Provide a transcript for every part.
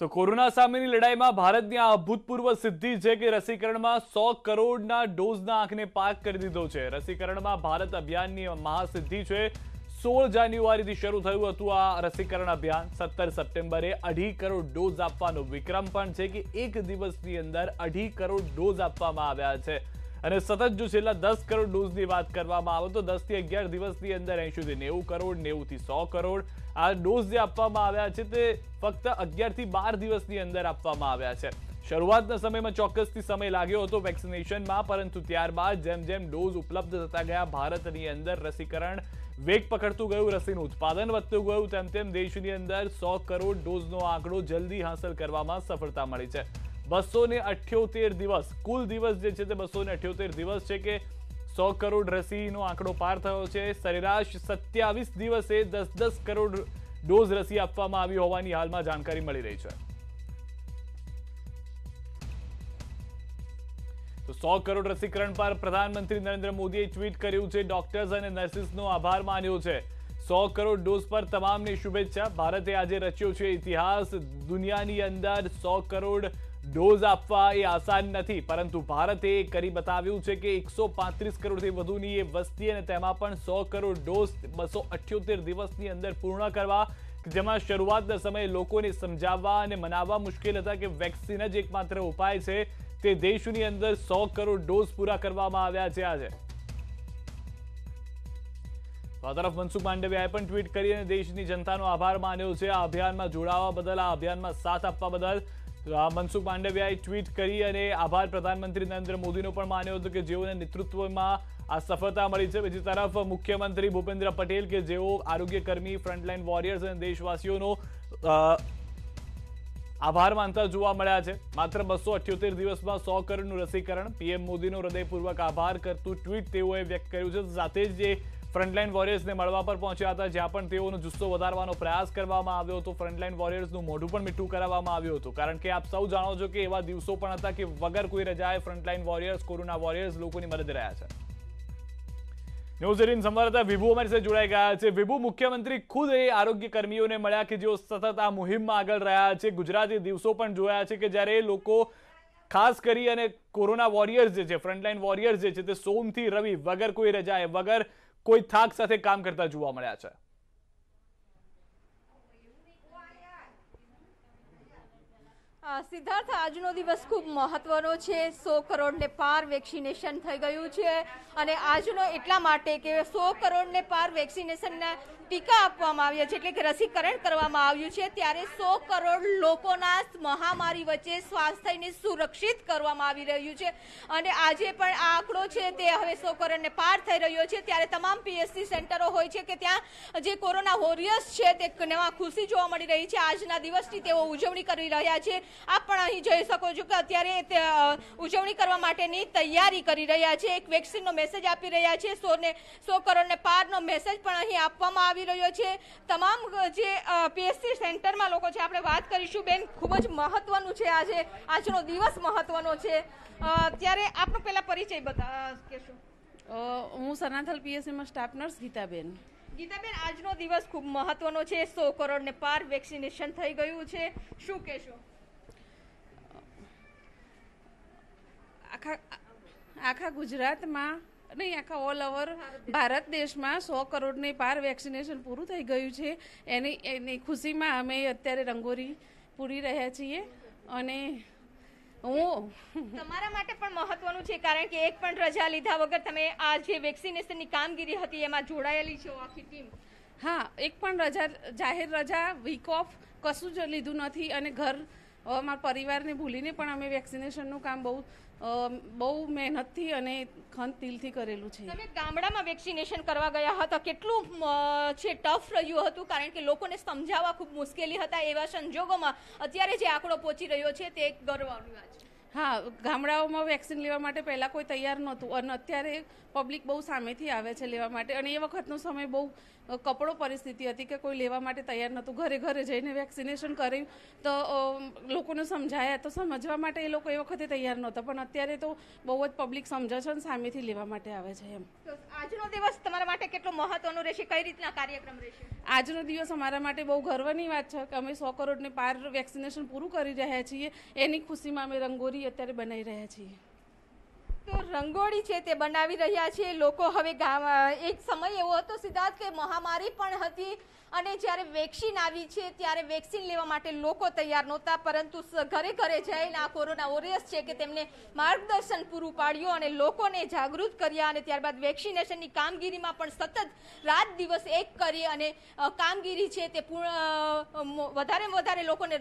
તો કોરોના સામેની લડાઈમાં ભારતની આ અદ્ભુત પૂર્વ સિદ્ધિ છે કે રસીકરણમાં 100 કરોડના ડોઝના આંકને પાર કરી દીધો છે રસીકરણમાં ભારત અભિયાનની મહાસિદ્ધિ છે 16 જાન્યુઆરીથી શરૂ થયેલું આ રસીકરણ અભિયાન 17 સપ્ટેમ્બરે અડધી કરોડ ડોઝ આપવાનો વિક્રમ પણ છે કે એક દિવસની અંદર અડધી કરોડ ડોઝ આપવામાં આવ્યા છે અને સતત જો છેલ્લા 10 કરોડ ડોઝની વાત કરવામાં આવે તો 10 થી 11 દિવસની અંદર 80 થી 90 કરોડ 90 થી 100 કરોડ આ ડોઝ દે આપવામાં આવ્યા છે તે ફક્ત 11 થી 12 દિવસની અંદર આપવામાં આવ્યા છે શરૂઆતના સમયમાં ચોક્કસથી સમય લાગ્યો હતો વેક્સિનેશનમાં પરંતુ ત્યાર બાદ જેમ જેમ ડોઝ ઉપલબ્ધ થતા ગયા ભારતની અંદર રસીકરણ વેગ પકડતું ગયું રસીનું ઉત્પાદન વધતું ગયું તેમ તેમ દેશની અંદર 100 કરોડ ડોઝનો આંકડો જલ્દી હાંસલ કરવામાં સફળતા મળી છે બસો અઠ્યોતેર દિવસ કુલ દિવસ જે છે તે બસો અઠ્યોતેર દિવસ છે કે સો કરોડ રસીનો આંકડો પાર થયો છે સરેરાશ સત્યાવીસ દિવસે દસ દસ કરોડ ડોઝ રસી આપવામાં આવી હોવાની હાલમાં જાણકારી મળી રહી છે તો સો કરોડ રસીકરણ પર પ્રધાનમંત્રી નરેન્દ્ર મોદીએ ટ્વીટ કર્યું છે ડોક્ટર્સ અને નર્સિસનો આભાર માન્યો છે સો કરોડ ડોઝ પર તમામને શુભેચ્છા ભારતે આજે રચ્યો છે ઇતિહાસ દુનિયાની અંદર સો કરોડ ડોઝ આપવા એ આસાન ન હતી પરંતુ ભારતે કરી બતાવ્યું છે કે 135 કરોડ થી વધુની એ વસ્તીને તેમાં પણ 100 કરોડ ડોઝ 278 દિવસની અંદર પૂર્ણ કરવા જે માં શરૂઆતના સમયે લોકોને સમજાવવા અને મનાવવા મુશ્કેલ હતા કે વેક્સિન જ એકમાત્ર ઉપાય છે તે દેશની અંદર 100 કરોડ ડોઝ પૂરા કરવામાં આવ્યા છે ફદરફ મંસુખ માંડવીએ પણ ટ્વીટ કરીને દેશની જનતાનો આભાર માન્યો છે આ અભિયાનમાં જોડાવા બદલ આ અભિયાનમાં સાથ આપવા બદલ મનસુખ માંડવિયાએ ટ્વીટ કરી અને આભાર પ્રધાનમંત્રી નરેન્દ્ર મોદીનો પણ માન્યો હતો કે જેઓને નેતૃત્વમાં આ સફળતા મળી છે બીજી તરફ મુખ્યમંત્રી ભૂપેન્દ્ર પટેલ કે જેઓ આરોગ્ય કર્મી ફ્રન્ટલાઇન વોરિયર્સ અને દેશવાસીઓનો આભાર માનતા જોવા મળ્યા છે માત્ર બસો અઠ્યોતેર દિવસમાં સો કરોડનું રસીકરણ પીએમ મોદીનો હૃદયપૂર્વક આભાર કરતું ટ્વીટ તેઓએ વ્યક્ત કર્યું છે સાથે જ જે ફ્રન્ટલાઇન વોરિયર્સને મળવા પર પહોંચ્યા હતા જ્યાં પણ તેઓનો જુસ્સો વધારવાનો પ્રયાસ કરવામાં આવ્યો હતો ફ્રન્ટલાઇન વોરિયર્સનું મોઢું પણ મીઠું કરાવવામાં આવ્યું હતું કારણ કે આપ સૌ જાણો છો કે એવા દિવસો પણ હતા કે વગર કોઈ રજાએ ફ્રન્ટલાઇન વોરિયર્સ કોરોના વોરિયર્સ લોકોની મદદ રહ્યા છે ન્યૂઝ એટીન સંવાદદાતા વિભુ અમારી સાથે જોડાઈ ગયા છે વિભુ મુખ્યમંત્રી ખુદ એ આરોગ્ય કર્મીઓને મળ્યા કે જેઓ સતત આ મુહિમમાં આગળ રહ્યા છે ગુજરાતી દિવસો પણ જોયા છે કે જ્યારે એ લોકો ખાસ કરી અને કોરોના વોરિયર્સ જે છે ફ્રન્ટલાઇન વોરિયર્સ જે છે તે સોમથી રવિ વગર કોઈ રજાએ વગર કોઈ થાક સાથે કામ કરતા જોવા મળ્યા છે સિદ્ધાર્થ આજનો દિવસ ખૂબ મહત્વનો છે સો કરોડને પાર વેક્સિનેશન થઈ ગયું છે અને આજનો એટલા માટે કે સો કરોડ ને પાર વેક્સિનેશનના ટીકા આપવામાં આવ્યા છે એટલે કે રસીકરણ કરવામાં આવ્યું છે ત્યારે સો કરોડ લોકોના મહામારી વચ્ચે સ્વાસ્થ્યને સુરક્ષિત કરવામાં આવી રહ્યું છે અને આજે પણ આ આંકડો છે તે હવે સો કરોડને પાર થઈ રહ્યો છે ત્યારે તમામ પીએસસી સેન્ટરો હોય છે કે ત્યાં જે કોરોના વોરિયર્સ છે તે નવા ખુશી જોવા મળી રહી છે આજના દિવસથી તેઓ ઉજવણી કરી રહ્યા છે આપ પણ અહીં જોઈ શકો છો કે અત્યારે ઉજવણી કરવા માટેની તૈયારી કરી રહ્યા છે એક વેક્સિનનો મેસેજ આપી રહ્યા છે સોને સો કરોડને પારનો મેસેજ પણ અહીં આપવામાં આવ્યો આવી રહ્યો છે તમામ જે પીએસસી સેન્ટરમાં લોકો છે આપણે વાત કરીશું બેન ખૂબ જ મહત્વનું છે આજે આજનો દિવસ મહત્વનો છે ત્યારે આપનો પહેલા પરિચય બતા કહેશું હું સનાથલ પીએસસીમાં સ્ટાફ નર્સ ગીતાબેન ગીતાબેન આજનો દિવસ ખૂબ મહત્વનો છે સો કરોડને પાર વેક્સિનેશન થઈ ગયું છે શું કહેશો આખા આખા ગુજરાતમાં નહીં આખા ઓલ ઓવર ભારત દેશમાં સો કરોડને પાર વેક્સિનેશન પૂરું થઈ ગયું છે એની એની ખુશીમાં અમે અત્યારે રંગોરી પૂરી રહ્યા છીએ અને હું તમારા માટે પણ મહત્વનું છે કારણ કે એક પણ રજા લીધા વગર તમે આ જે વેક્સિનેશનની કામગીરી હતી એમાં જોડાયેલી છો આખી ટીમ હા એક પણ રજા જાહેર રજા વીક ઓફ કશું જ લીધું નથી અને ઘર અમારા પરિવારને ભૂલીને પણ અમે વેક્સિનેશનનું કામ બહુ બહુ મહેનતથી અને ખંત તિલથી કરેલું છે તમે ગામડામાં વેક્સિનેશન કરવા ગયા હતા કેટલું છે ટફ રહ્યું હતું કારણ કે લોકોને સમજાવવા ખૂબ મુશ્કેલી હતા એવા સંજોગોમાં અત્યારે જે આંકડો પહોંચી રહ્યો છે તે એક ગર્વની વાત છે હા ગામડાઓમાં વેક્સિન લેવા માટે પહેલાં કોઈ તૈયાર નહોતું અને અત્યારે પબ્લિક બહુ સામેથી આવે છે લેવા માટે અને એ વખતનો સમય બહુ કપડો પરિસ્થિતિ હતી કે કોઈ લેવા માટે તૈયાર નહોતું ઘરે ઘરે જઈને વેક્સિનેશન કર્યું તો લોકોને સમજાયા તો સમજવા માટે એ લોકો એ વખતે તૈયાર નહોતા પણ અત્યારે તો બહુ જ પબ્લિક સમજે છે અને સામેથી લેવા માટે આવે છે એમ આજનો દિવસ તમારા માટે કેટલો મહત્વનો રહેશે કઈ રીતના કાર્યક્રમ રહેશે આજનો દિવસ અમારા માટે બહુ ગર્વની વાત છે કે અમે સો કરોડને પાર વેક્સિનેશન પૂરું કરી રહ્યા છીએ એની ખુશીમાં અમે રંગોરી અત્યારે બનાવી રહ્યા છીએ તો રંગોળી છે તે બનાવી રહ્યા છે લોકો હવે એક સમય એવો હતો સિદ્ધાર્થ કે મહામારી પણ હતી અને જ્યારે વેક્સિન આવી છે ત્યારે વેક્સિન લેવા માટે લોકો તૈયાર નહોતા પરંતુ ઘરે ઘરે જઈને આ કોરોના વોરિયર્સ છે કે તેમને માર્ગદર્શન પૂરું પાડ્યું અને લોકોને જાગૃત કર્યા અને ત્યારબાદ વેક્સિનેશનની કામગીરીમાં પણ સતત રાત દિવસ એક કરી અને કામગીરી છે તે પૂર્ણ વધારે વધારે લોકોને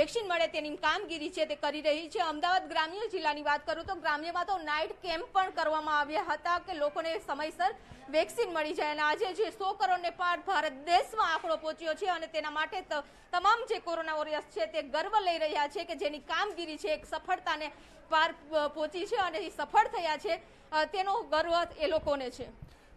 વેક્સિન મળે તેની કામગીરી છે તે કરી રહી છે અમદાવાદ ગ્રામ્ય જિલ્લાની વાત કરું તો ગ્રામ્યમાં તો નાઇટ કેમ્પ પણ કરવામાં આવ્યા હતા કે લોકોને સમયસર વેક્સિન મળી જાય અને આજે જે સો કરોડને પાર ભારત દેશમાં આંકડો પહોંચ્યો છે અને તેના માટે તમામ જે કોરોના વોરિયર્સ છે તે ગર્વ લઈ રહ્યા છે કે જેની કામગીરી છે એક સફળતાને પાર પહોંચી છે અને એ સફળ થયા છે તેનો ગર્વ એ લોકોને છે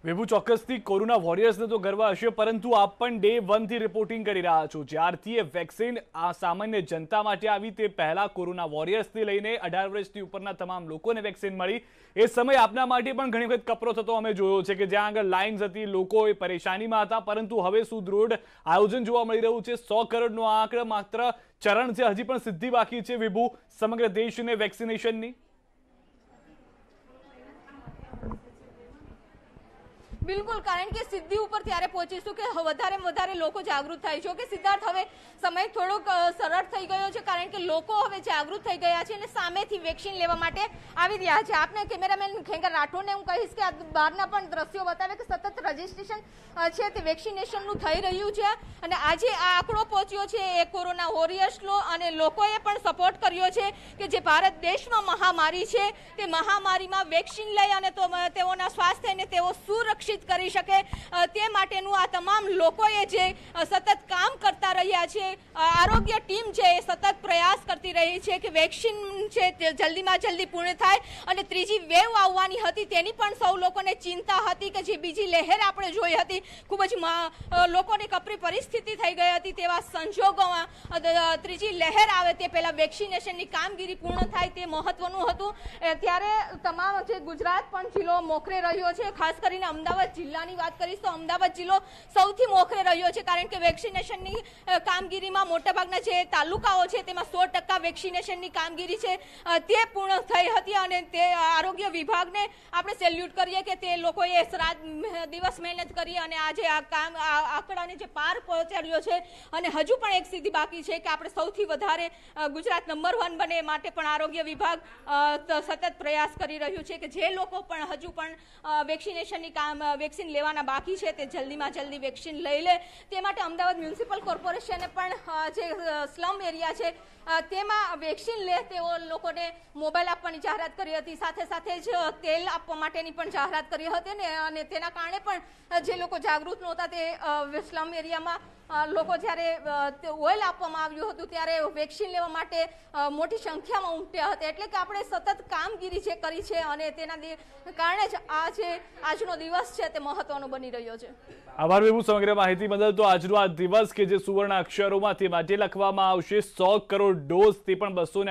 વિભુ ચોક્કસથી કોરોના વોરિયર્સને તો ગર્વ હશે પરંતુ આપ પણ ડે વનથી રિપોર્ટિંગ કરી રહ્યા છો જ્યારથી એ વેક્સિન આ સામાન્ય જનતા માટે આવી તે પહેલાં કોરોના વોરિયર્સથી લઈને અઢાર વર્ષથી ઉપરના તમામ લોકોને વેક્સિન મળી એ સમય આપના માટે પણ ઘણી વખત કપરો થતો અમે જોયો છે કે જ્યાં આગળ લાઇન્સ હતી લોકો એ પરેશાનીમાં હતા પરંતુ હવે સુદૃઢ આયોજન જોવા મળી રહ્યું છે સો કરોડનો આંકડો માત્ર ચરણ છે હજી પણ સિદ્ધિ બાકી છે વિભુ સમગ્ર દેશને વેક્સિનેશનની બિલકુલ કારણ કે સિદ્ધિ ઉપર ત્યારે પહોંચીશું કે વધારે વધારે લોકો જાગૃત થાય છે કે સિદ્ધાર્થ હવે સમય થોડોક સરળ થઈ ગયો છે કારણ કે લોકો હવે જાગૃત થઈ ગયા છે અને સામેથી વેક્સિન લેવા માટે આવી રહ્યા છે આપને કેમેરામેન ખેંગર રાઠોડને હું કહીશ કે બહારના પણ દ્રશ્યો બતાવે કે સતત રજીસ્ટ્રેશન છે તે વેક્સિનેશનનું થઈ રહ્યું છે અને આજે આ આંકડો પહોંચ્યો છે એ કોરોના વોરિયર્સનો અને લોકોએ પણ સપોર્ટ કર્યો છે કે જે ભારત દેશમાં મહામારી છે તે મહામારીમાં વેક્સિન લઈ અને તેઓના સ્વાસ્થ્યને તેઓ સુરક્ષિત સુનિશ્ચિત કરી શકે તે માટેનું આ તમામ લોકોએ જે સતત કામ કરતા રહ્યા છે આરોગ્ય ટીમ છે એ સતત પ્રયાસ કરતી રહી છે કે વેક્સિન છે તે જલ્દીમાં જલ્દી પૂર્ણ થાય અને ત્રીજી વેવ આવવાની હતી તેની પણ સૌ લોકોને ચિંતા હતી કે જે બીજી લહેર આપણે જોઈ હતી ખૂબ જ લોકોની કપરી પરિસ્થિતિ થઈ ગઈ હતી તેવા સંજોગોમાં ત્રીજી લહેર આવે તે પહેલાં વેક્સિનેશનની કામગીરી પૂર્ણ થાય તે મહત્વનું હતું ત્યારે તમામ જે ગુજરાત પણ જિલ્લો મોખરે રહ્યો છે ખાસ કરીને અમદાવાદ અમદાવાદ જિલ્લાની વાત કરીશ તો અમદાવાદ જિલ્લો સૌથી મોખરે રહ્યો છે કારણ કે વેક્સિનેશનની કામગીરીમાં મોટાભાગના જે તાલુકાઓ છે તેમાં સો ટકા વેક્સિનેશનની કામગીરી છે તે પૂર્ણ થઈ હતી અને તે આરોગ્ય વિભાગને આપણે સેલ્યુટ કરીએ કે તે લોકોએ રાત દિવસ મહેનત કરી અને આજે આ કામ આંકડાને જે પાર પહોંચાડ્યો છે અને હજુ પણ એક સિદ્ધિ બાકી છે કે આપણે સૌથી વધારે ગુજરાત નંબર વન બને માટે પણ આરોગ્ય વિભાગ સતત પ્રયાસ કરી રહ્યું છે કે જે લોકો પણ હજુ પણ વેક્સિનેશનની કામ વેક્સિન લેવાના બાકી છે તે જલ્દીમાં જલ્દી વેક્સિન લઈ લે તે માટે અમદાવાદ મ્યુનિસિપલ કોર્પોરેશને પણ જે સ્લમ એરિયા છે તેમાં વેક્સિન લે તેઓ લોકોને મોબાઈલ આપવાની જાહેરાત કરી હતી સાથે સાથે જ તેલ આપવા માટેની પણ જાહેરાત કરી હતી ને અને તેના કારણે પણ જે લોકો જાગૃત નહોતા તે સ્લમ એરિયામાં લોકો જ્યારે ઓઇલ આપવામાં આવ્યું હતું ત્યારે વેક્સિન લેવા માટે મોટી સંખ્યામાં ઉમટ્યા હતા એટલે કે આપણે સતત કામગીરી જે કરી છે અને તેના કારણે જ આ જે આજનો દિવસ છે તે મહત્વનો બની રહ્યો છે આભાર વિભુ સમગ્ર માહિતી બદલ તો આજનો આ દિવસ કે જે સુવર્ણ અક્ષરોમાંથી તે માટે લખવામાં આવશે સો કરોડ ડોઝ તે પણ બસો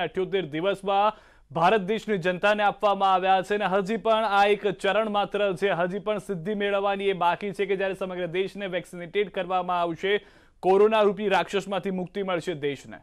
દિવસમાં ભારત દેશની જનતાને આપવામાં આવ્યા છે અને હજી પણ આ એક ચરણ માત્ર છે હજી પણ સિદ્ધિ મેળવવાની એ બાકી છે કે જ્યારે સમગ્ર દેશને વેક્સિનેટેડ કરવામાં આવશે કોરોના રૂપી રાક્ષસમાંથી મુક્તિ મળશે દેશને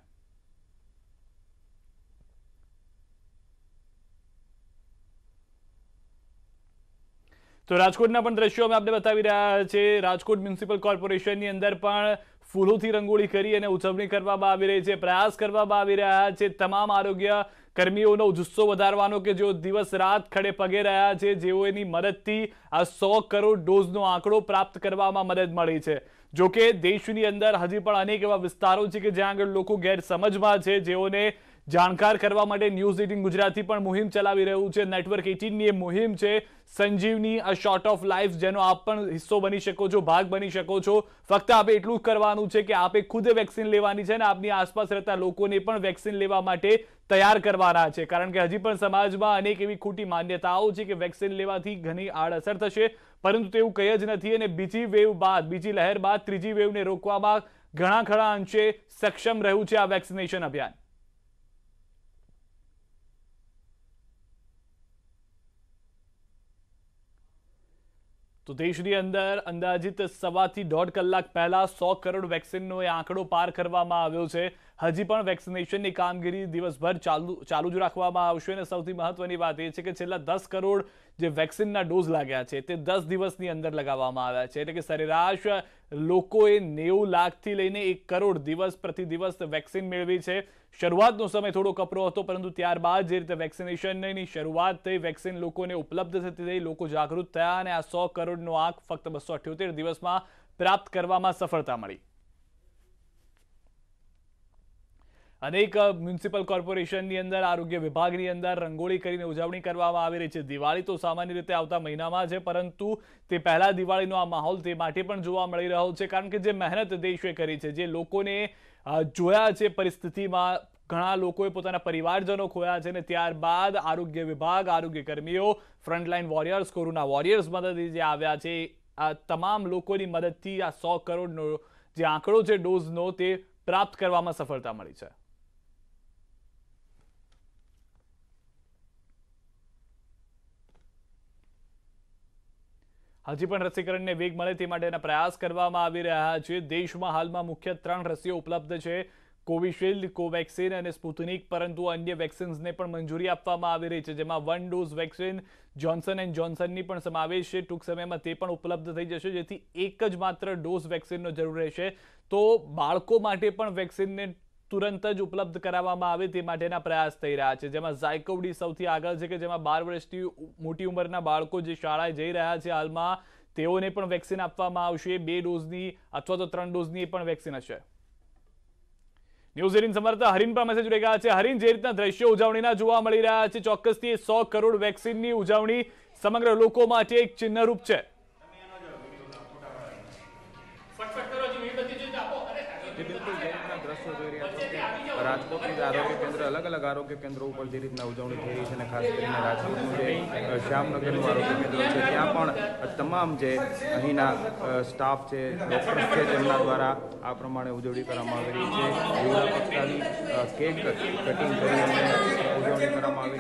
તો રાજકોટના પણ દ્રશ્યો અમે આપણે બતાવી રહ્યા છે રાજકોટ મ્યુનિસિપલ કોર્પોરેશનની અંદર પણ ફૂલોથી રંગોળી કરી અને ઉજવણી કરવામાં આવી રહી છે પ્રયાસ કરવામાં આવી રહ્યા છે તમામ આરોગ્ય કર્મીઓનો જુસ્સો વધારવાનો કે જેઓ દિવસ રાત ખડે પગે રહ્યા છે જેઓની મદદથી આ સો કરોડ ડોઝનો આંકડો પ્રાપ્ત કરવામાં મદદ મળી છે જોકે દેશની અંદર હજી પણ અનેક એવા વિસ્તારો છે કે જ્યાં આગળ લોકો ગેરસમજમાં છે જેઓને જાણકાર કરવા માટે ન્યૂઝ એટીન ગુજરાતી પણ મુહિમ ચલાવી રહ્યું છે નેટવર્ક એટીનની એ મુહિમ છે Sanjivani a shot of life જેનો આપ પણ હિસ્સો બની શકો છો ભાગ બની શકો છો ફક્ત આપે એટલું જ કરવાનું છે કે આપે ખુદ વેક્સિન લેવાની છે અને આપની આસપાસ રહેતા લોકોને પણ વેક્સિન લેવા માટે તૈયાર કરવાના છે કારણ કે હજી પણ સમાજમાં અનેક એવી ખોટી માન્યતાઓ છે કે વેક્સિન લેવાથી ઘણી આડ અસર થશે પરંતુ તેવું કંઈ જ નથી અને બીજી વેવ બાદ બીજી લહેર બાદ ત્રીજી વેવને રોકવામાં ઘણા ખરા અંશે સક્ષમ રહ્યું છે આ વેક્સિનેશન અભિયાન તો દેશની અંદર અંદાજિત સવાથી દોઢ કલાક પહેલા સો કરોડ વેક્સિનનો એ આંકડો પાર કરવામાં આવ્યો છે હજી પણ વેક્સિનેશનની કામગીરી દિવસભર ચાલુ ચાલુ જ રાખવામાં આવશે અને સૌથી મહત્વની વાત એ છે કે છેલ્લા દસ કરોડ જે વેક્સિનના ડોઝ લાગ્યા છે તે દસ દિવસની અંદર લગાવવામાં આવ્યા છે એટલે કે સરેરાશ લોકોએ નેવું લાખથી લઈને એક કરોડ દિવસ પ્રતિ દિવસ વેક્સિન મેળવી છે શરૂઆતનો સમય થોડો કપરો હતો પરંતુ ત્યારબાદ જે રીતે વેક્સિનેશનની શરૂઆત થઈ વેક્સિન લોકોને ઉપલબ્ધ થતી થઈ લોકો જાગૃત થયા અને આ સો કરોડનો આંક ફક્ત બસો દિવસમાં પ્રાપ્ત કરવામાં સફળતા મળી અનેક મ્યુનિસિપલ કોર્પોરેશનની અંદર આરોગ્ય વિભાગની અંદર રંગોળી કરીને ઉજવણી કરવામાં આવી રહી છે દિવાળી તો સામાન્ય રીતે આવતા મહિનામાં છે પરંતુ તે પહેલાં દિવાળીનો આ માહોલ તે માટે પણ જોવા મળી રહ્યો છે કારણ કે જે મહેનત દેશે કરી છે જે લોકોને જોયા છે પરિસ્થિતિમાં ઘણા લોકોએ પોતાના પરિવારજનો ખોયા છે અને ત્યારબાદ આરોગ્ય વિભાગ આરોગ્ય કર્મીઓ ફ્રન્ટલાઇન વોરિયર્સ કોરોના વોરિયર્સ મદદથી જે આવ્યા છે આ તમામ લોકોની મદદથી આ સો કરોડનો જે આંકડો છે ડોઝનો તે પ્રાપ્ત કરવામાં સફળતા મળી છે હજી પણ રસીકરણને વેગ મળે તે માટેના પ્રયાસ કરવામાં આવી રહ્યા છે દેશમાં હાલમાં મુખ્ય ત્રણ રસીઓ ઉપલબ્ધ છે કોવિશિલ્ડ કોવેક્સિન અને સ્પુતનિક પરંતુ અન્ય વેક્સિન્સને પણ મંજૂરી આપવામાં આવી રહી છે જેમાં one dose vaccine Johnson and જોન્સનની પણ સમાવેશ છે ટૂંક સમયમાં તે પણ ઉપલબ્ધ થઈ જશે જેથી એક જ માત્ર ડોઝ વેક્સિનનો જરૂર રહેશે તો બાળકો માટે પણ વેક્સિનને તુરંત જ ઉપલબ્ધ કરાવવામાં આવે તે માટેના પ્રયાસ થઈ રહ્યા છે જેમાં ઝાયકોવડી સૌથી આગળ છે કે જેમાં બાર વર્ષથી મોટી ઉંમરના બાળકો જે શાળાએ જઈ રહ્યા છે હાલમાં તેઓને પણ વેક્સિન આપવામાં આવશે બે ડોઝની અથવા તો ત્રણ ડોઝની પણ વેક્સિન હશે ન્યૂઝ એટીન સમર્થક હરીન પણ મેસેજ જોડાઈ છે હરીન જે રીતના દ્રશ્ય ઉજવણીના જોવા મળી રહ્યા છે ચોક્કસથી સો કરોડ વેક્સિનની ઉજવણી સમગ્ર લોકો માટે એક ચિહ્નરૂપ છે અલગ અલગ આરોગ્ય કેન્દ્રો ઉપર જે રીતના ઉજવણી થઈ રહી છે અને ખાસ કરીને રાજકોટનું જે શ્યામનગરનું આરોગ્ય કેન્દ્ર છે ત્યાં પણ તમામ જે અહીંના સ્ટાફ છે ડૉક્ટર્સ છે તેમના દ્વારા આ પ્રમાણે ઉજવણી કરવામાં આવી રહી છે કેક કટિંગ કરી અને ઉજવણી કરવામાં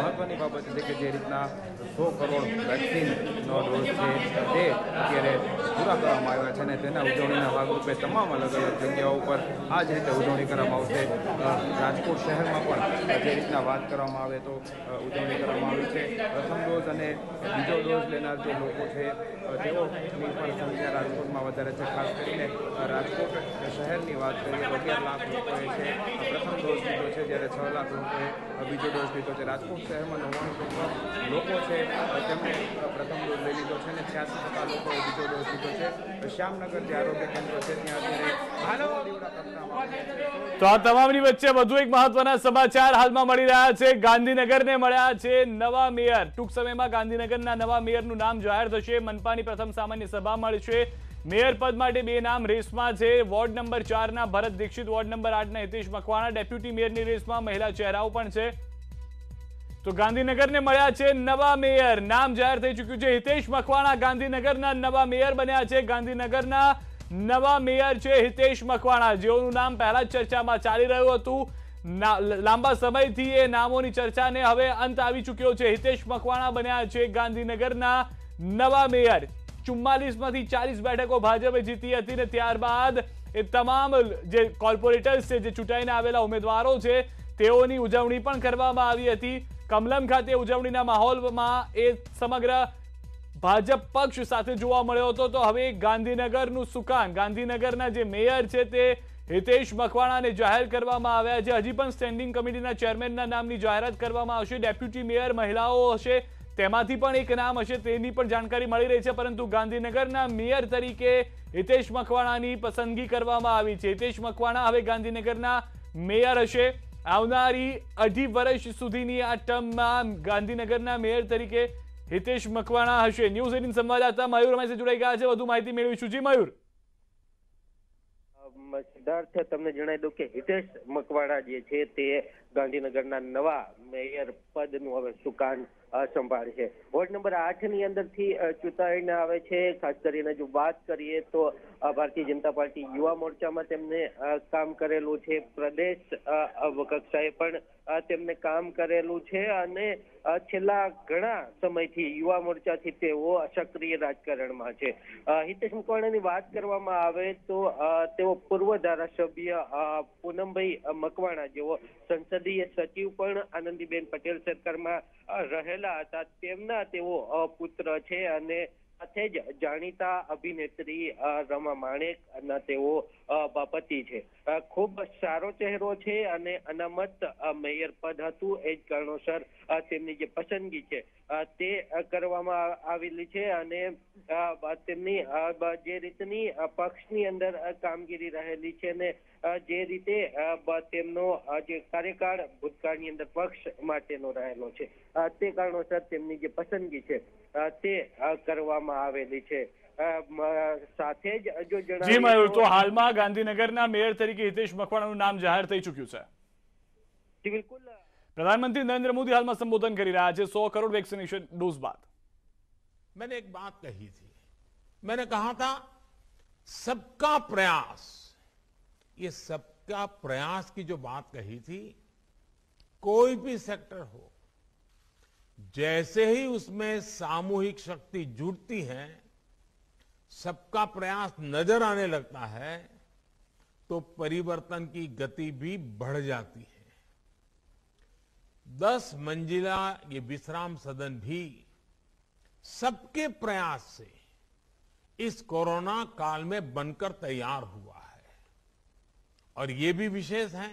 આવી રહી છે મહત્વની બાબત છે કે જે રીતના સો કરોડ વેક્સિનનો ડોઝ છે તે અત્યારે પૂરા કરવામાં આવ્યા છે અને તેના ઉજવણીના ભાગરૂપે તમામ અલગ અલગ જગ્યાઓ ઉપર આ જ રીતે ઉજવણી કરવામાં આવશે રાજકોટ શહેરમાં પણ જે રીતના વાત કરવામાં આવે તો ઉજવણી કરવામાં આવી છે પ્રથમ ડોઝ અને બીજો ડોઝ લેનાર જે લોકો છે તેઓ સંખ્યા રાજકોટમાં વધારે છે ખાસ કરીને રાજકોટ શહેરની વાત કરીએ તો અગિયાર લાખ લોકોએ છે પ્રથમ ડોઝ લીધો છે જ્યારે છ લાખ લોકોએ બીજો ડોઝ લીધો છે રાજકોટ શહેરમાં નવ્વાણું ટકા લોકો છે તેમણે પ્રથમ ડોઝ લઈ લીધો છે અને છ્યાસી ટકા લોકોએ બીજો ડોઝ લીધો છે શ્યામનગર જે આરોગ્ય કેન્દ્ર છે ત્યાં તો આ તમામની વચ્ચે વધુ એક મહત્વના સમાચાર હાલમાં મળી રહ્યા છે ગાંધીનગરને મળ્યા છે નવા મેયર ટૂંક સમયમાં ગાંધીનગરના નવા મેયરનું નામ જાહેર થશે મનપાની પ્રથમ સામાન્ય સભા મળશે મેયર પદ માટે બે નામ રેસમાં છે વોર્ડ નંબર ચારના ભરત દીક્ષિત વોર્ડ નંબર આઠના હિતેશ મકવાણા ડેપ્યુટી મેયરની રેસમાં મહિલા ચહેરાઓ પણ છે તો ગાંધીનગરને મળ્યા છે નવા મેયર નામ જાહેર થઈ ચૂક્યું છે હિતેશ મકવાણા ગાંધીનગરના નવા મેયર બન્યા છે ગાંધીનગરના નવા મેયર છે હિતેશ મકવાણા જેઓનું નામ પહેલા જ ચર્ચામાં ચાલી રહ્યું હતું લાંબા સમયથી એ નામોની ચર્ચાને હવે અંત આવી ચૂક્યો છે હિતેશ મકવાણા બન્યા છે ગાંધીનગરના નવા મેયર 44 માંથી 40 બેઠકો ભાજપ મે જીતી હતી ને ત્યાર બાદ એ તમામ જે કોર્પોરેટર્સ છે જે ચૂંટણીના આવેલા ઉમેદવારો છે તેઓની ઉજવણી પણ કરવામાં આવી હતી કમલમ ખાતે ઉજવણીના માહોલમાં એ સમગ્ર ભાજપ પક્ષ સાથે જોવા મળ્યો હતો તો હવે ગાંધીનગર નું સુકાન ગાંધીનગરના જે મેયર છે તે હિતેશ મકવાણાને જાહેર કરવામાં આવ્યા છે હજી પણ સ્ટેન્ડિંગ કમિટીના ચેરમેન ના નામની જાહેરાત કરવામાં આવશે ડેપ્યુટી મેયર મહિલાઓ હશે તેમાંથી પણ એક નામ હશે તેની પણ જાણકારી મળી રહી છે પરંતુ ગાંધીનગરના મેયર તરીકે હિતેશ મકવાણાની પસંદગી કરવામાં આવી છે હિતેશ મકવાણા હવે ગાંધીનગરના મેયર હશે આવનારી અઢી વર્ષ સુધીની આ ટર્મમાં ગાંધીનગરના મેયર તરીકે હિતેશ મકવાણા હશે ન્યૂઝ એટીન સંવાદદાતા મયુર અમારી જોડાઈ ગયા છે વધુ માહિતી મેળવીશું જી મયુર સિદ્ધાર્થ તમને જણાવી દઉં કે હિતેશ મકવાણા જે છે તે દલીનગરના નવા મેયર પદનું હવે સુકાન સંભાળશે વોર્ડ નંબર 8 ની અંદરથી ચૂતાઈને આવે છે ખાસ કરીને જો વાત કરીએ તો ભારતીય જનતા પાર્ટી યુવા મોરચામાં તેમણે કામ કરેલું છે pradesh વક્તાય પણ તેમણે કામ કરેલું છે અને છેલા ઘણા સમયથી યુવા મોરચાથી તેઓ અસક્રિય રાજકારણમાં છે હિતેશ મકવાણાની વાત કરવામાં આવે તો તેઓ પૂર્વ ધારાસભ્ય પુનમભાઈ મકવાણા જેઓ સંસદ સંસદીય સચિવ પણ આનંદીબેન પટેલ સરકારમાં રહેલા હતા તેમના તેઓ પુત્ર છે અને સાથે જ જાણીતા અભિનેત્રી રમા માણેક અને તેઓ આ બાપતી છે આ ખૂબ સારો ચહેરો છે અને અનમત મેયર પદ હતું એજ કર્ણોસર તેમની જે પસંદગી છે તે કરવામાં આવેલી છે અને આ વાત તેમની આ બા જેરિતની اپક્ષીની અંદર કામગીરી રહેલી છે ને જે રીતે બતેમનો જે કાર્યકાળ ભૂતકાળની અંદર પક્ષમાં તેમ રહેલો છે આ તે કારણોસર તેમની જે પસંદગી છે તે કરવામાં આવેલી છે અ સાથે જ અજો જણા જી મે તો હાલમાં ગાંધીનગર ના મેયર તરીકે હિતેશ મખવાણા નું નામ જાહેર થઈ ચૂક્યું છે. એ બિલકુલ प्रधानमंत्री नरेंद्र મોદી હાલમાં સંબોધન કરી રહ્યા છે 100 કરોડ વેક્સિનેશન ડોઝ બાદ. મેને એક વાત કહી હતી. મેને કહાતા सबका प्रयास. ये सबका प्रयास की जो बात कही थी कोई भी सेक्टर हो जैसे ही उसमें सामूहिक शक्ति जुड़ती है सबका प्रयास नजर आने लगता है तो परिवर्तन की गति भी बढ़ जाती है दस मंजिला ये विश्राम सदन भी सबके प्रयास से इस कोरोना काल में बनकर तैयार हुआ है और ये भी विशेष है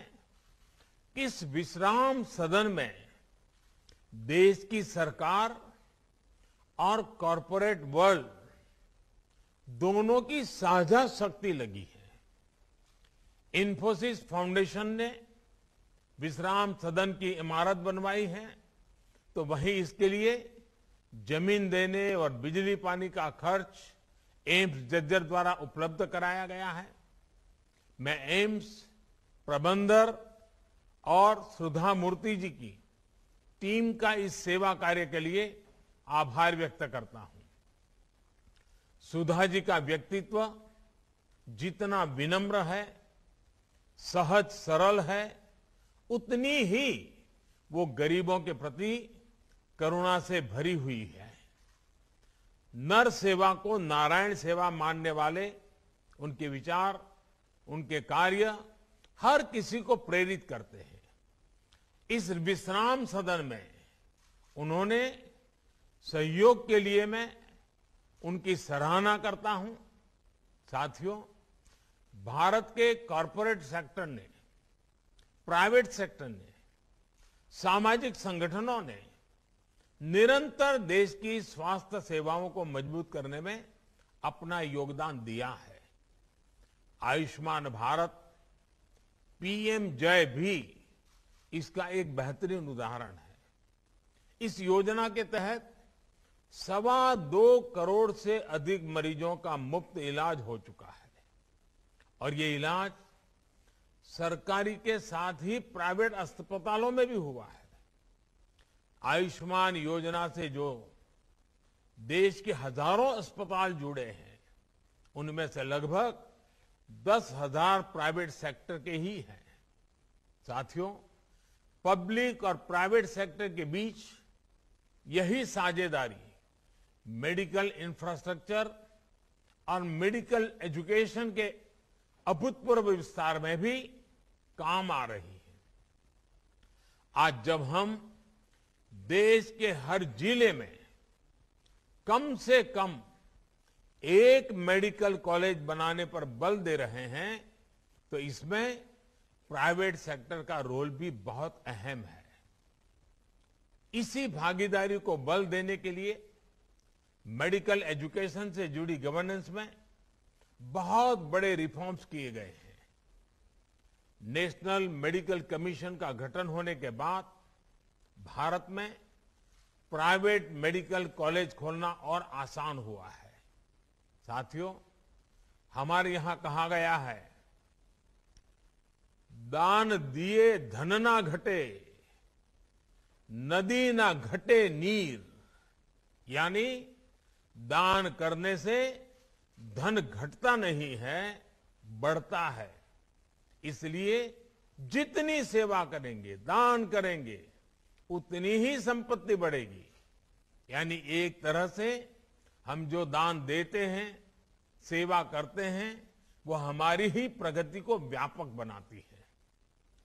कि इस विश्राम सदन में देश की सरकार और कॉरपोरेट वर्ल्ड दोनों की साझा शक्ति लगी है इंफोसिस फाउंडेशन ने विश्राम सदन की इमारत बनवाई है तो वहीं इसके लिए जमीन देने और बिजली पानी का खर्च एम्स जज्जर द्वारा उपलब्ध कराया गया है मैं एम्स प्रबंधर और सुधा मूर्ति जी की टीम का इस सेवा कार्य के लिए आभार व्यक्त करता हूं सुधा जी का व्यक्तित्व जितना विनम्र है सहज सरल है उतनी ही वो गरीबों के प्रति करुणा से भरी हुई है नर सेवा को नारायण सेवा मानने वाले उनके विचार उनके कार्य हर किसी को प्रेरित करते हैं इस विश्राम सदन में उन्होंने सहयोग के लिए मैं उनकी सराहना करता हूं साथियों भारत के कॉरपोरेट सेक्टर ने प्राइवेट सेक्टर ने सामाजिक संगठनों ने निरंतर देश की स्वास्थ्य सेवाओं को मजबूत करने में अपना योगदान दिया है आयुष्मान भारत पीएम जय भी इसका एक बेहतरीन उदाहरण है इस योजना के तहत सवा दो करोड़ से अधिक मरीजों का मुफ्त इलाज हो चुका है और ये इलाज सरकारी के साथ ही प्राइवेट अस्पतालों में भी हुआ है आयुष्मान योजना से जो देश के हजारों अस्पताल जुड़े हैं उनमें से लगभग दस हजार प्राइवेट सेक्टर के ही हैं साथियों पब्लिक और प्राइवेट सेक्टर के बीच यही साझेदारी मेडिकल इंफ्रास्ट्रक्चर और मेडिकल एजुकेशन के अभूतपूर्व विस्तार में भी काम आ रही है आज जब हम देश के हर जिले में कम से कम एक मेडिकल कॉलेज बनाने पर बल दे रहे हैं तो इसमें प्राइवेट सेक्टर का रोल भी बहुत अहम है इसी भागीदारी को बल देने के लिए मेडिकल एजुकेशन से जुड़ी गवर्नेंस में बहुत बड़े रिफॉर्म्स किए गए हैं नेशनल मेडिकल कमीशन का गठन होने के बाद भारत में प्राइवेट मेडिकल कॉलेज खोलना और आसान हुआ है साथियों हमारे यहां कहा गया है दान दिए धन ना घटे नदी ना घटे नीर यानी दान करने से धन घटता नहीं है बढ़ता है इसलिए जितनी सेवा करेंगे दान करेंगे उतनी ही संपत्ति बढ़ेगी यानी एक तरह से हम जो दान देते हैं सेवा करते हैं वो हमारी ही प्रगति को व्यापक बनाती है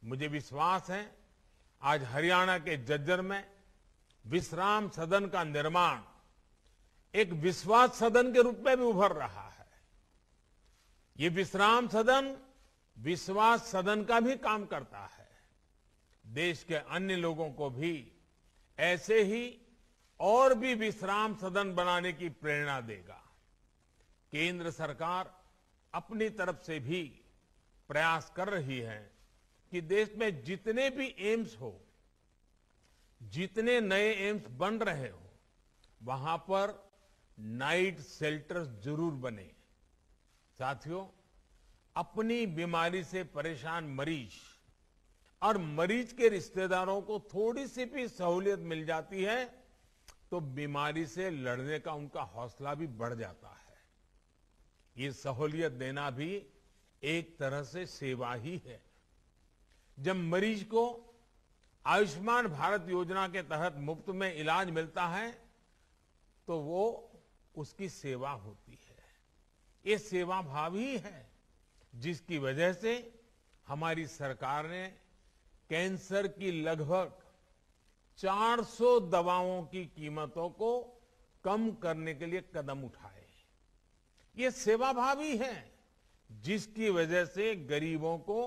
मुझे विश्वास है आज हरियाणा के जज्जर में विश्राम सदन का निर्माण एक विश्वास सदन के रूप में भी उभर रहा है ये विश्राम सदन विश्वास सदन का भी काम करता है देश के अन्य लोगों को भी ऐसे ही और भी विश्राम सदन बनाने की प्रेरणा देगा केंद्र सरकार अपनी तरफ से भी प्रयास कर रही है कि देश में जितने भी एम्स हो जितने नए एम्स बन रहे हो वहां पर नाइट सेल्टर्स जरूर बने साथियों अपनी बीमारी से परेशान मरीज और मरीज के रिश्तेदारों को थोड़ी सी भी सहूलियत मिल जाती है तो बीमारी से लड़ने का उनका हौसला भी बढ़ जाता है ये सहूलियत देना भी एक तरह से सेवा ही है जब मरीज को आयुष्मान भारत योजना के तहत मुफ्त में इलाज मिलता है तो वो उसकी सेवा होती है ये सेवा भाव ही है जिसकी वजह से हमारी सरकार ने कैंसर की लगभग 400 दवाओं की कीमतों को कम करने के लिए कदम उठाए ये सेवाभावी है जिसकी वजह से गरीबों को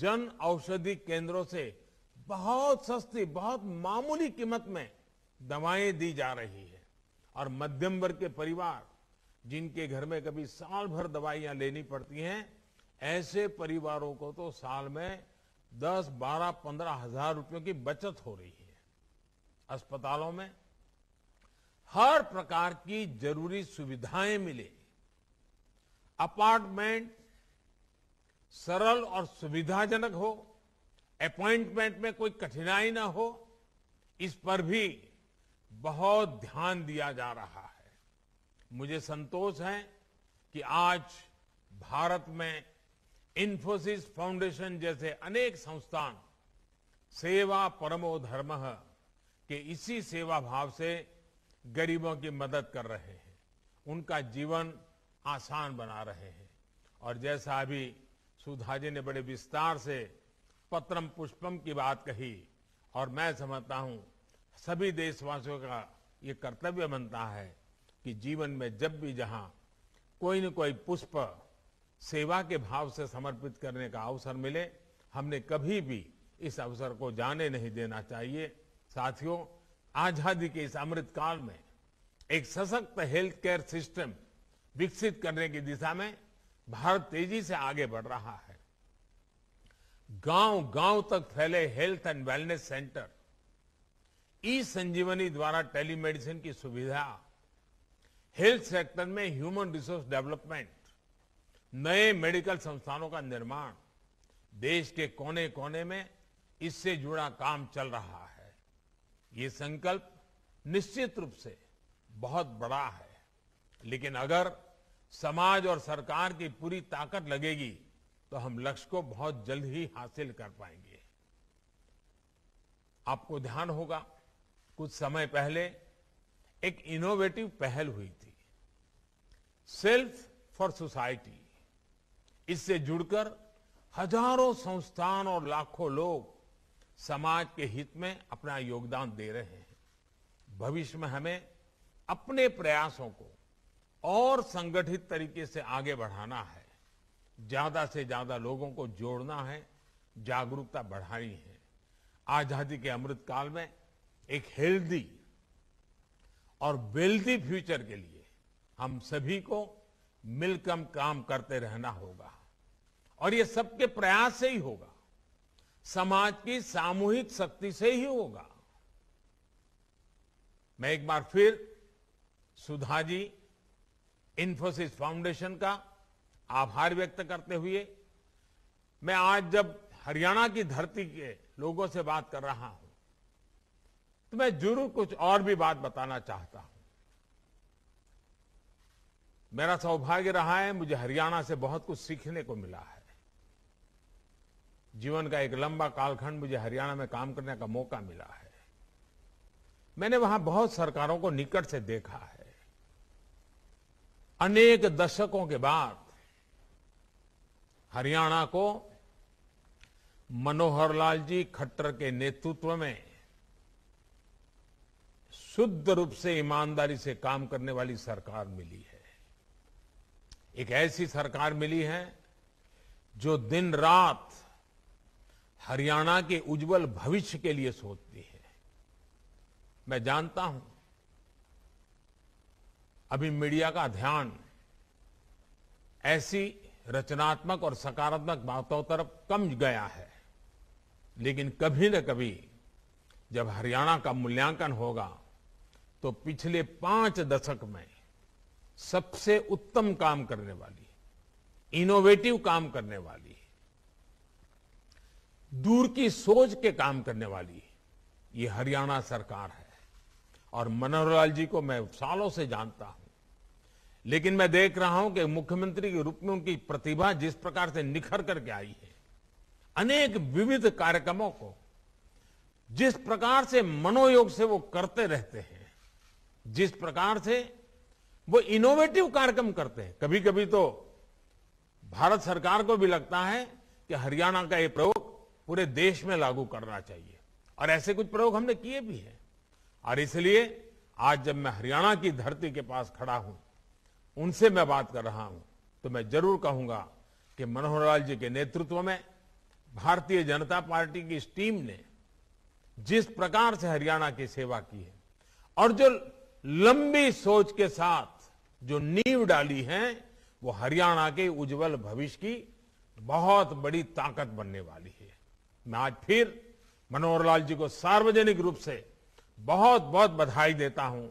जन औषधि केंद्रों से बहुत सस्ती बहुत मामूली कीमत में दवाएं दी जा रही है और मध्यम वर्ग के परिवार जिनके घर में कभी साल भर दवाइयां लेनी पड़ती हैं ऐसे परिवारों को तो साल में 10, 12, 15 हजार रुपयों की बचत हो रही है अस्पतालों में हर प्रकार की जरूरी सुविधाएं मिले अपार्टमेंट सरल और सुविधाजनक हो अपॉइंटमेंट में कोई कठिनाई ना हो इस पर भी बहुत ध्यान दिया जा रहा है मुझे संतोष है कि आज भारत में इंफोसिस फाउंडेशन जैसे अनेक संस्थान सेवा परमो धर्म के इसी सेवा भाव से गरीबों की मदद कर रहे हैं उनका जीवन आसान बना रहे हैं और जैसा अभी सुधा जी ने बड़े विस्तार से पत्रम पुष्पम की बात कही और मैं समझता हूं सभी देशवासियों का ये कर्तव्य बनता है कि जीवन में जब भी जहां कोई न कोई पुष्प सेवा के भाव से समर्पित करने का अवसर मिले हमने कभी भी इस अवसर को जाने नहीं देना चाहिए साथियों आजादी के इस अमृत काल में एक सशक्त हेल्थ केयर सिस्टम विकसित करने की दिशा में भारत तेजी से आगे बढ़ रहा है गांव गांव तक फैले health and wellness centre e Sanjivani द्वारा टेलीमेडिसिन की सुविधा हेल्थ सेक्टर में ह्यूमन रिसोर्स डेवलपमेंट नए मेडिकल संस्थानों का निर्माण देश के कोने कोने में इससे जुड़ा काम चल रहा है ये संकल्प निश्चित रूप से बहुत बड़ा है लेकिन अगर समाज और सरकार की पूरी ताकत लगेगी तो हम लक्ष्य को बहुत जल्द ही हासिल कर पाएंगे आपको ध्यान होगा कुछ समय पहले एक इनोवेटिव पहल हुई थी सेल्फ फॉर सोसाइटी इससे जुड़कर हजारों संस्थान और लाखों लोग समाज के हित में अपना योगदान दे रहे हैं भविष्य में हमें अपने प्रयासों को और संगठित तरीके से आगे बढ़ाना है ज्यादा से ज्यादा लोगों को जोड़ना है जागरूकता बढ़ानी है आजादी के अमृत काल में एक हेल्दी और वेल्दी फ्यूचर के लिए हम सभी को मिलकर काम करते रहना होगा और ये सबके प्रयास से ही होगा समाज की सामूहिक शक्ति से ही होगा मैं एक बार फिर सुधा जी इन्फोसिस फाउंडेशन का आभार व्यक्त करते हुए मैं आज जब हरियाणा की धरती के लोगों से बात कर रहा हूं तो मैं जरूर कुछ और भी बात बताना चाहता हूं मेरा सौभाग्य रहा है मुझे हरियाणा से बहुत कुछ सीखने को मिला है जीवन का एक लंबा कालखंड मुझे हरियाणा में काम करने का मौका मिला है मैंने वहां बहुत सरकारों को निकट से देखा है अनेक दशकों के बाद हरियाणा को मनोहर लाल जी खट्टर के नेतृत्व में शुद्ध रूप से ईमानदारी से काम करने वाली सरकार मिली है एक ऐसी सरकार मिली है जो दिन रात हरियाणा के उज्जवल भविष्य के लिए सोचती है मैं जानता हूं अभी मीडिया का ध्यान ऐसी रचनात्मक और सकारात्मक बातों तरफ कम गया है लेकिन कभी न कभी जब हरियाणा का मूल्यांकन होगा तो पिछले पांच दशक में सबसे उत्तम काम करने वाली इनोवेटिव काम करने वाली दूर की सोच के काम करने वाली ये हरियाणा सरकार है और मनोहर लाल जी को मैं सालों से जानता हूं लेकिन मैं देख रहा हूं कि मुख्यमंत्री के रूप में उनकी प्रतिभा जिस प्रकार से निखर करके आई है अनेक विविध कार्यक्रमों को जिस प्रकार से मनोयोग से वो करते रहते हैं जिस प्रकार से वो इनोवेटिव कार्यक्रम करते हैं कभी कभी तो भारत सरकार को भी लगता है कि हरियाणा का ये प्रयोग पूरे देश में लागू करना चाहिए और ऐसे कुछ प्रयोग हमने किए भी हैं और इसलिए आज जब मैं हरियाणा की धरती के पास खड़ा हूं उनसे मैं बात कर रहा हूं तो मैं जरूर कहूंगा कि मनोहर लाल जी के नेतृत्व में भारतीय जनता पार्टी की इस टीम ने जिस प्रकार से हरियाणा की सेवा की है और जो लंबी सोच के साथ जो नींव डाली है वो हरियाणा के उज्जवल भविष्य की बहुत बड़ी ताकत बनने वाली है मैं आज फिर मनोहर लाल जी को सार्वजनिक रूप से बहुत बहुत बधाई देता हूं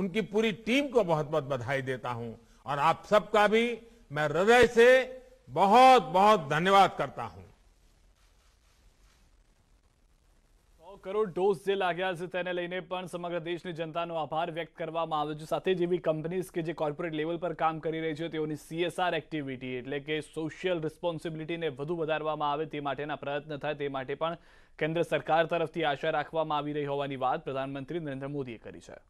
उनकी पूरी टीम को बहुत बहुत बधाई देता हूं और आप सबका भी मैं हृदय से बहुत बहुत धन्यवाद करता हूं કરોડ ડોઝ જે લાગ્યા છે તેને લઈને પણ સમગ્ર દેશની જનતાનો આભાર વ્યક્ત કરવામાં આવ્યો છે સાથે જેવી કંપનીઝ કે જે કોર્પોરેટ લેવલ પર કામ કરી રહી છે તેઓની સીએસઆર એક્ટિવિટી એટલે કે સોશિયલ રિસ્પોન્સિબિલિટીને વધુ વધારવામાં આવે તે માટેના પ્રયત્ન થાય તે માટે પણ કેન્દ્ર સરકાર તરફથી આશા રાખવામાં આવી રહી હોવાની વાત પ્રધાનમંત્રી નરેન્દ્ર મોદીએ કરી છે